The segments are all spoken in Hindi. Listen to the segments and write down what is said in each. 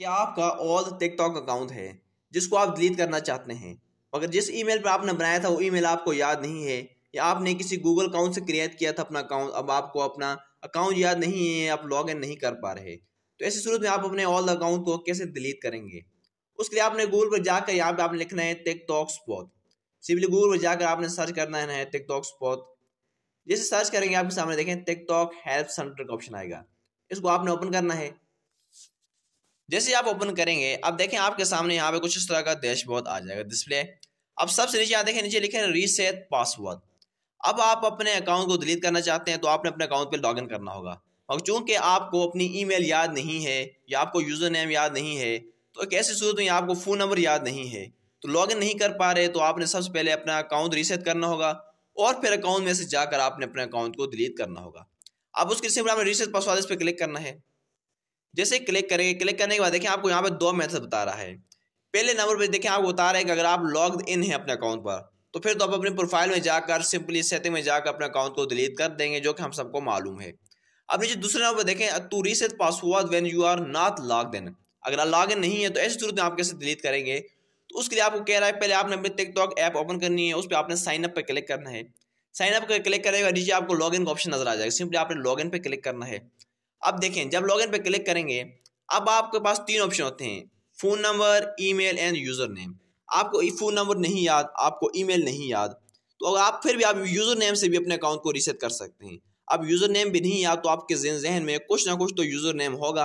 क्या आपका ऑल टिकटॉक अकाउंट है जिसको आप डिलीट करना चाहते हैं मगर जिस ईमेल पर आपने बनाया था वो ईमेल आपको याद नहीं है या आपने किसी गूगल अकाउंट से क्रिएट किया था अपना अकाउंट अब आपको अपना अकाउंट याद नहीं है आप लॉग इन नहीं कर पा रहे तो ऐसी सूरत में आप अपने ऑल अकाउंट को कैसे डिलीट करेंगे उसके लिए आपने गूगल पर जाकर यहाँ पे आपने लिखना है टिकटॉक स्पॉट सिंपली गूगल पर जाकर आपने सर्च करना है टिकटॉक स्पॉट जैसे सर्च करेंगे आपके सामने देखें टिकटॉक हेल्प सेंटर का ऑप्शन आएगा इसको आपने ओपन करना है जैसे आप ओपन करेंगे अब देखें आपके सामने यहाँ पे कुछ इस तरह का डैशबोर्ड आ जाएगा डिस्प्ले अब सबसे नीचे आप देखें नीचे लिखे रीसेट पासवर्ड अब आप अपने अकाउंट को डिलीट करना चाहते हैं तो आपने अपने अकाउंट पर इन करना होगा और चूंकि आपको अपनी ईमेल याद नहीं है या आपको यूज़र नेम याद नहीं है तो एक ऐसी सूरत में आपको फ़ोन नंबर याद नहीं है तो लॉगिन नहीं कर पा रहे तो आपने सबसे पहले अपना अकाउंट रीसेट करना होगा और फिर अकाउंट में से जाकर आपने अपने अकाउंट को डिलीट करना होगा अब उसके सिर्फ आपने रीसेट पासवर्ड इस पर क्लिक करना है जैसे क्लिक करेंगे क्लिक करने के बाद देखिए आपको यहाँ पर दो मैथड बता रहा है पहले नंबर पर देखें आपको बता रहा है कि अगर आप लॉग इन है अपने अकाउंट पर तो फिर तो आप अपने प्रोफाइल में जाकर सिंपली सेटिंग में जाकर अपने अकाउंट को डिलीट कर देंगे जो कि हम सबको मालूम है अब नीचे दूसरे नंबर पर देखें to reset password when you are not log in अगर आप लॉग इन नहीं है तो ऐसी जरूरत में आप कैसे डिलीट करेंगे तो उसके लिए आपको कह रहा है पहले आपने अपनी टिकटॉक ऐप ओपन करनी है उस पर आपने साइन अप पर क्लिक करना है साइन अप पर क्लिक करेगा नीचे आपको लॉग इन का ऑप्शन नजर आ जाएगा सिंपली आपने लॉग इन पर क्लिक करना है अब देखें जब लॉगिन पे क्लिक करेंगे अब आपके पास तीन ऑप्शन होते हैं phone number email and user name आपको फ़ोन नंबर नहीं याद आपको ईमेल नहीं याद तो अगर आप फिर भी आप यूज़र नेम से भी अपने अकाउंट को रीसेट कर सकते हैं अब यूज़र नेम भी नहीं याद तो आपके जहन में कुछ ना कुछ तो यूज़र नेम होगा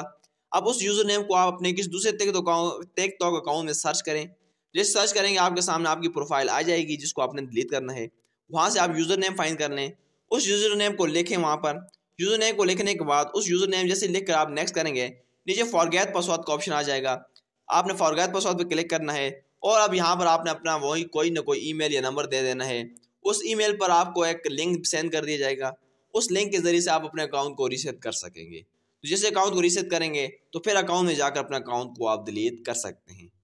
अब उस यूज़र नेम को आप अपने किस दूसरे टेक तो टेक टॉक अकाउंट में सर्च करें जिस सर्च करेंगे आपके सामने आपकी प्रोफाइल आ जाएगी जिसको आपने डिलीट करना है वहाँ से आप यूज़र नेम फाइंड कर लें उस यूज़र नेम को लिखें वहाँ पर यूज़र नेम को लिखने के बाद उस यूज़र नेम जैसे लिख कर आप नेक्स्ट करेंगे नीचे फॉरगैत पासवर्ड का ऑप्शन आ जाएगा आपने फॉरगैत पासवर्ड पर क्लिक करना है और अब यहाँ पर आपने अपना वही कोई ना कोई ईमेल या नंबर दे देना है उस ईमेल पर आपको एक लिंक सेंड कर दिया जाएगा उस लिंक के ज़रिए से आप अपने अकाउंट को रीसेट कर सकेंगे तो जैसे अकाउंट को रीसेट करेंगे तो फिर अकाउंट में जाकर अपना अकाउंट को आप डिलीट कर सकते हैं